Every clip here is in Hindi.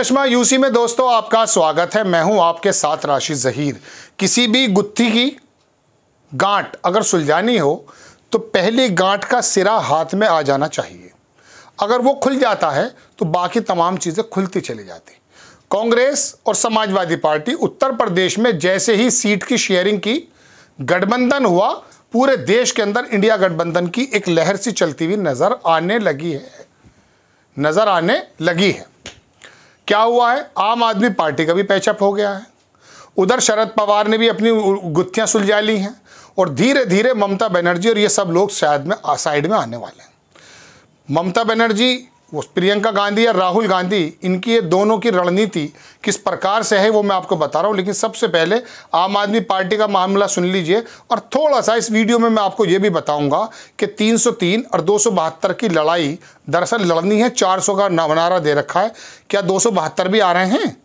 चश्मा यूसी में दोस्तों आपका स्वागत है मैं हूं आपके साथ राशि जहीर किसी भी गुत्थी की गांठ अगर सुलझानी हो तो पहली गांठ का सिरा हाथ में आ जाना चाहिए अगर वो खुल जाता है तो बाकी तमाम चीज़ें खुलती चली जाती कांग्रेस और समाजवादी पार्टी उत्तर प्रदेश में जैसे ही सीट की शेयरिंग की गठबंधन हुआ पूरे देश के अंदर इंडिया गठबंधन की एक लहर सी चलती हुई नज़र आने लगी है नज़र आने लगी है क्या हुआ है आम आदमी पार्टी का भी पैचअप हो गया है उधर शरद पवार ने भी अपनी गुत्थियाँ सुलझा ली हैं और धीरे धीरे ममता बनर्जी और ये सब लोग शायद में साइड में आने वाले हैं ममता बनर्जी वो प्रियंका गांधी या राहुल गांधी इनकी ये दोनों की रणनीति किस प्रकार से है वो मैं आपको बता रहा हूँ लेकिन सबसे पहले आम आदमी पार्टी का मामला सुन लीजिए और थोड़ा सा इस वीडियो में मैं आपको ये भी बताऊंगा कि 303 और दो की लड़ाई दरअसल लड़नी है 400 का नवनारा दे रखा है क्या दो भी आ रहे हैं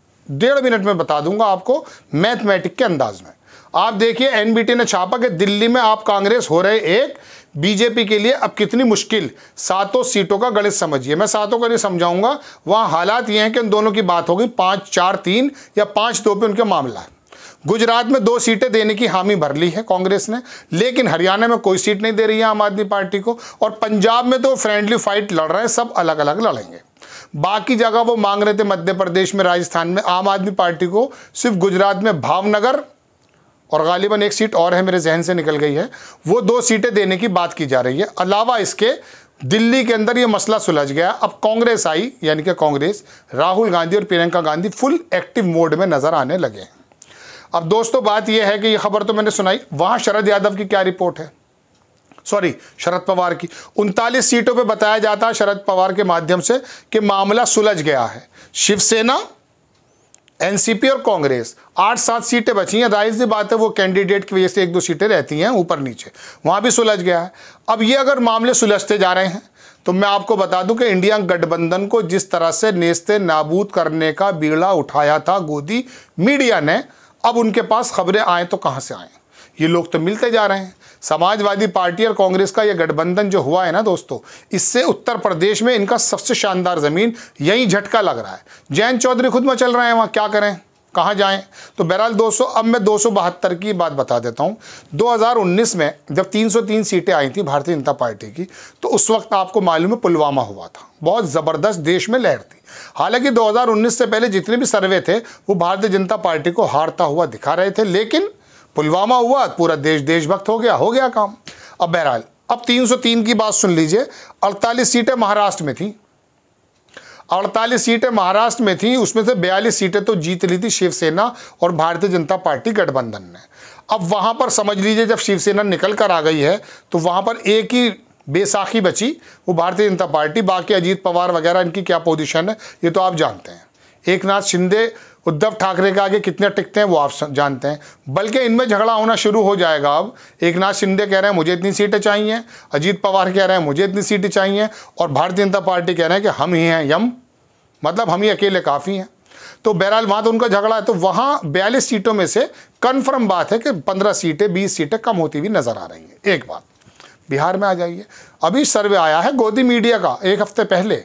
डेढ़ मिनट में बता दूंगा आपको मैथमेटिक के अंदाज में आप देखिए एनबीटी ने छापा कि दिल्ली में आप कांग्रेस हो रहे एक बीजेपी के लिए अब कितनी मुश्किल सातों सीटों का गणित समझिए मैं सातों का नहीं समझाऊंगा वहां हालात ये हैं कि उन दोनों की बात होगी पांच चार तीन या पांच दो पे उनका मामला है गुजरात में दो सीटें देने की हामी भर ली है कांग्रेस ने लेकिन हरियाणा में कोई सीट नहीं दे रही है आम आदमी पार्टी को और पंजाब में तो फ्रेंडली फाइट लड़ रहे हैं सब अलग अलग लड़ेंगे बाकी जगह वो मांग रहे थे मध्य प्रदेश में राजस्थान में आम आदमी पार्टी को सिर्फ गुजरात में भावनगर और गालिबा एक सीट और है मेरे जहन से निकल गई है वो दो सीटें देने की बात की जा रही है अलावा इसके दिल्ली के अंदर ये मसला सुलझ गया अब कांग्रेस आई यानी कि कांग्रेस राहुल गांधी और Priyanka Gandhi full active mode में नज़र आने लगे अब दोस्तों बात यह है कि यह खबर तो मैंने सुनाई वहां शरद यादव की क्या रिपोर्ट है सॉरी शरद पवार की उनतालीस सीटों पे बताया जाता है शरद पवार के माध्यम से कि मामला सुलझ गया है शिवसेना एनसीपी और कांग्रेस आठ सात सीटें बची हैं जाहिर सी बात है वो कैंडिडेट की वजह से एक दो सीटें रहती हैं ऊपर नीचे वहाँ भी सुलझ गया है अब ये अगर मामले सुलझते जा रहे हैं तो मैं आपको बता दूं कि इंडिया गठबंधन को जिस तरह से नेस्ते नाबूद करने का बीड़ा उठाया था गोदी मीडिया ने अब उनके पास खबरें आए तो कहाँ से आएँ ये लोग तो मिलते जा रहे हैं समाजवादी पार्टी और कांग्रेस का ये गठबंधन जो हुआ है ना दोस्तों इससे उत्तर प्रदेश में इनका सबसे शानदार ज़मीन यहीं झटका लग रहा है जैन चौधरी खुद मचल रहे हैं वहाँ क्या करें कहाँ जाएं तो बहरहाल 200 अब मैं दो की बात बता देता हूँ 2019 में जब 303 सीटें आई थी भारतीय जनता पार्टी की तो उस वक्त आपको मालूम है पुलवामा हुआ था बहुत ज़बरदस्त देश में लहर थी हालांकि 2019 से पहले जितने भी सर्वे थे वो भारतीय जनता पार्टी को हारता हुआ दिखा रहे थे लेकिन पुलवामा हुआ पूरा देश देशभक्त हो गया हो गया काम अब बहरहाल अब 303 की बात सुन लीजिए 48 सीटें महाराष्ट्र में थी 48 सीटें महाराष्ट्र में थी उसमें से 42 सीटें तो जीत ली थी शिवसेना और भारतीय जनता पार्टी गठबंधन ने अब वहां पर समझ लीजिए जब शिवसेना निकल कर आ गई है तो वहां पर एक ही बेसाखी बची वो भारतीय जनता पार्टी बाकी अजीत पवार वगैरह इनकी क्या पोजिशन है ये तो आप जानते हैं एक नाथ शिंदे उद्धव ठाकरे के आगे कितने टिकते हैं वो आप जानते हैं बल्कि इनमें झगड़ा होना शुरू हो जाएगा अब एक नाथ शिंदे कह रहे हैं मुझे इतनी सीटें चाहिए अजीत पवार कह रहे हैं मुझे इतनी सीटें चाहिए और भारतीय जनता पार्टी कह रहे हैं कि हम ही हैं यम मतलब हम ही अकेले काफ़ी हैं तो बहरहाल वहाँ तो उनका झगड़ा है तो वहाँ बयालीस सीटों में से कन्फर्म बात है कि पंद्रह सीटें बीस सीटें कम होती हुई नज़र आ रही हैं एक बात बिहार में आ जाइए अभी सर्वे आया है गोदी मीडिया का एक हफ्ते पहले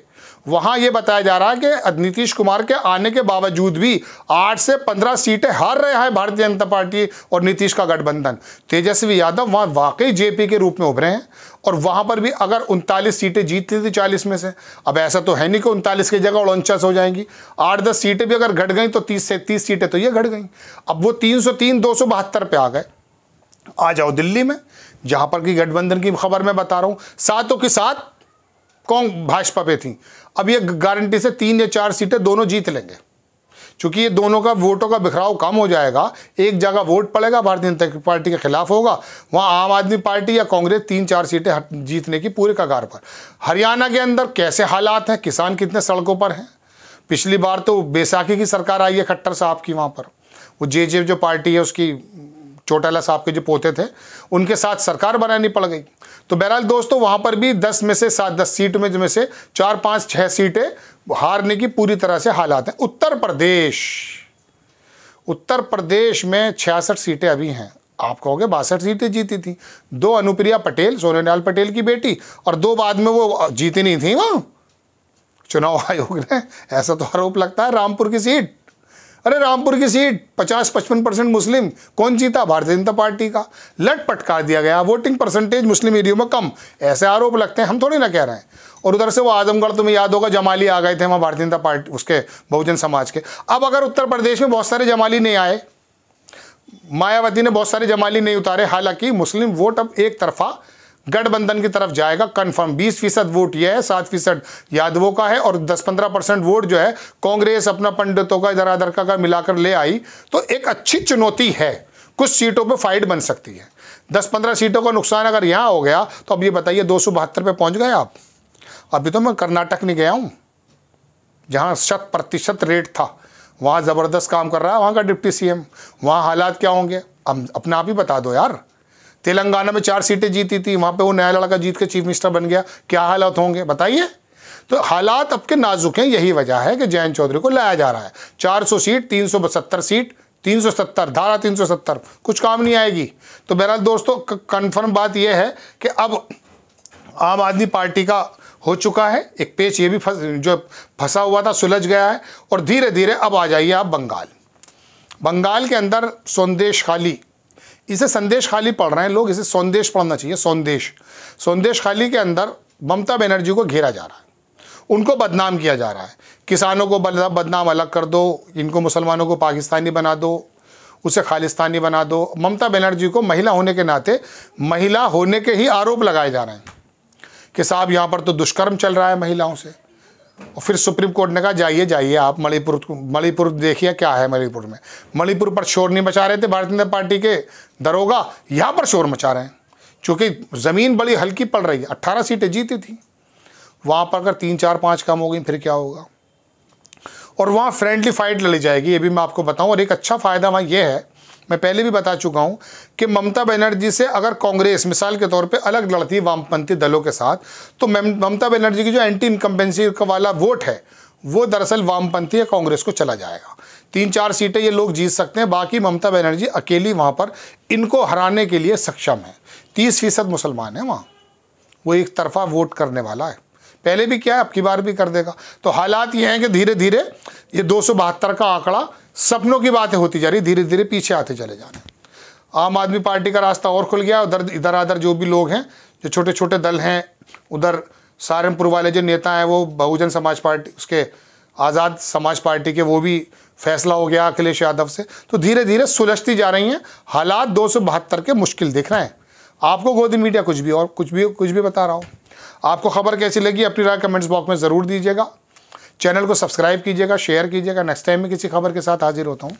वहां यह बताया जा रहा है कि नीतीश कुमार के आने के बावजूद भी आठ से पंद्रह सीटें हार रहे हैं भारतीय जनता पार्टी और नीतीश का गठबंधन तेजस्वी यादव वहां वाकई जेपी के रूप में उभरे हैं और वहां पर भी अगर उनतालीस सीटें जीतती थी चालीस में से अब ऐसा तो है नहीं कि उनतालीस की जगह उनचास हो जाएंगी आठ दस सीटें भी अगर घट गई तो तीस से तीस सीटें तो ये घट गई अब वो तीन सौ तीन दो सौ बहत्तर पे आ गए आ जाओ दिल्ली में जहां पर कि गठबंधन की खबर मैं बता रहा हूं सातों के साथ कौन भाजपा पे थी अब ये गारंटी से तीन या चार सीटें दोनों जीत लेंगे चूंकि ये दोनों का वोटों का बिखराव कम हो जाएगा एक जगह वोट पड़ेगा भारतीय जनता पार्टी के खिलाफ होगा वहाँ आम आदमी पार्टी या कांग्रेस तीन चार सीटें जीतने की पूरे कगार पर हरियाणा के अंदर कैसे हालात हैं किसान कितने सड़कों पर हैं पिछली बार तो बैसाखी की सरकार आई है खट्टर साहब की वहाँ पर वो जे जे जो पार्टी है उसकी चोटाला साहब के जो पोते थे उनके साथ सरकार बनानी पड़ गई तो बहरहाल दोस्तों वहाँ पर भी दस में से सात दस सीट में जिसमें से चार पाँच छः सीटें हारने की पूरी तरह से हालात हैं उत्तर प्रदेश उत्तर प्रदेश में छियासठ सीटें अभी हैं आप कहोगे बासठ सीटें जीती थी दो अनुप्रिया पटेल सोनेलाल पटेल की बेटी और दो बाद में वो जीती नहीं थी वहाँ चुनाव आयोग ने ऐसा तो आरोप लगता है रामपुर की सीट अरे रामपुर की सीट 50-55 परसेंट मुस्लिम कौन जीता भारतीय जनता पार्टी का लट पटका दिया गया वोटिंग परसेंटेज मुस्लिम एरियो में कम ऐसे आरोप लगते हैं हम थोड़ी ना कह रहे हैं और उधर से वो आजमगढ़ तुम्हें याद होगा जमाली आ गए थे वहाँ भारतीय जनता पार्टी उसके बहुजन समाज के अब अगर उत्तर प्रदेश में बहुत सारे जमाली नहीं आए मायावती ने बहुत सारे जमाली नहीं उतारे हालांकि मुस्लिम वोट अब एक तरफा गठबंधन की तरफ जाएगा कन्फर्म 20 फीसद वोट यह है सात फीसद यादवों का है और 10-15 परसेंट वोट जो है कांग्रेस अपना पंडितों का इधर आधर का, मिलाकर ले आई तो एक अच्छी चुनौती है कुछ सीटों पे फाइट बन सकती है 10-15 सीटों का नुकसान अगर यहाँ हो गया तो अब ये बताइए दो सौ बहत्तर पे पहुंच गए आप अभी तो मैं कर्नाटक नहीं गया हूँ जहाँ शत प्रतिशत रेट था वहाँ ज़बरदस्त काम कर रहा है वहाँ का डिप्टी सी वहाँ हालात क्या होंगे अपना आप ही बता दो यार तेलंगाना में चार सीटें जीती थी वहां पे वो नया लड़का जीत के चीफ मिनिस्टर बन गया क्या हालात होंगे बताइए तो हालात अब के नाजुक हैं यही वजह है कि जयंत चौधरी को लाया जा रहा है 400 सीट 370 सीट 370 धारा 370 कुछ काम नहीं आएगी तो बहरहाल दोस्तों कन्फर्म बात यह है कि अब आम आदमी पार्टी का हो चुका है एक पेच ये भी फस, जो फंसा हुआ था सुलझ गया है और धीरे धीरे अब आ जाइए आप बंगाल बंगाल के अंदर सोंदेश खाली इसे संदेश खाली पढ़ रहे हैं लोग इसे संदेश पढ़ना चाहिए संदेश संदेश खाली के अंदर ममता बनर्जी को घेरा जा रहा है उनको बदनाम किया जा रहा है किसानों को बदनाम अलग कर दो इनको मुसलमानों को पाकिस्तानी बना दो उसे खालिस्तानी बना दो ममता बनर्जी को महिला होने के नाते महिला होने के ही आरोप लगाए जा रहे हैं कि साहब यहाँ पर तो दुष्कर्म चल रहा है महिलाओं से और फिर सुप्रीम कोर्ट ने कहा जाइए जाइए आप मणिपुर मणिपुर देखिए क्या है मणिपुर में मणिपुर पर शोर नहीं मचा रहे थे भारतीय जनता पार्टी के दरोगा यहाँ पर शोर मचा रहे हैं क्योंकि ज़मीन बड़ी हल्की पड़ रही है अट्ठारह सीटें जीती थी वहाँ पर अगर तीन चार पाँच कम हो गई फिर क्या होगा और वहाँ फ्रेंडली फाइट लड़ी जाएगी ये भी मैं आपको बताऊँ और एक अच्छा फ़ायदा वहाँ ये है मैं पहले भी बता चुका हूं कि ममता बनर्जी से अगर कांग्रेस मिसाल के तौर पे अलग लड़ती वामपंथी दलों के साथ तो ममता बनर्जी की जो एंटी इनकम्बेंसी वाला वोट है वो दरअसल वामपंथी या कांग्रेस को चला जाएगा तीन चार सीटें ये लोग जीत सकते हैं बाकी ममता बनर्जी अकेली वहाँ पर इनको हराने के लिए सक्षम है तीस फीसद मुसलमान हैं वहाँ वो एक तरफा वोट करने वाला है पहले भी क्या है अब की बार भी कर देगा तो हालात ये हैं कि धीरे धीरे ये दो का आंकड़ा सपनों की बातें होती जा रही धीरे धीरे पीछे आते चले जा रहे हैं आम आदमी पार्टी का रास्ता और खुल गया उधर इधर आधर जो भी लोग हैं जो छोटे छोटे दल हैं उधर सहारनपुर वाले जो नेता हैं वो बहुजन समाज पार्टी उसके आज़ाद समाज पार्टी के वो भी फैसला हो गया अखिलेश यादव से तो धीरे धीरे सुलझती जा रही हैं हालात दो के मुश्किल दिख रहे हैं आपको गोदी मीडिया कुछ भी और कुछ भी कुछ भी बता रहा हूँ आपको खबर कैसी लगी अपनी राय कमेंट्स बॉक्स में ज़रूर दीजिएगा चैनल को सब्सक्राइब कीजिएगा शेयर कीजिएगा नेक्स्ट टाइम में किसी खबर के साथ हाजिर होता हूँ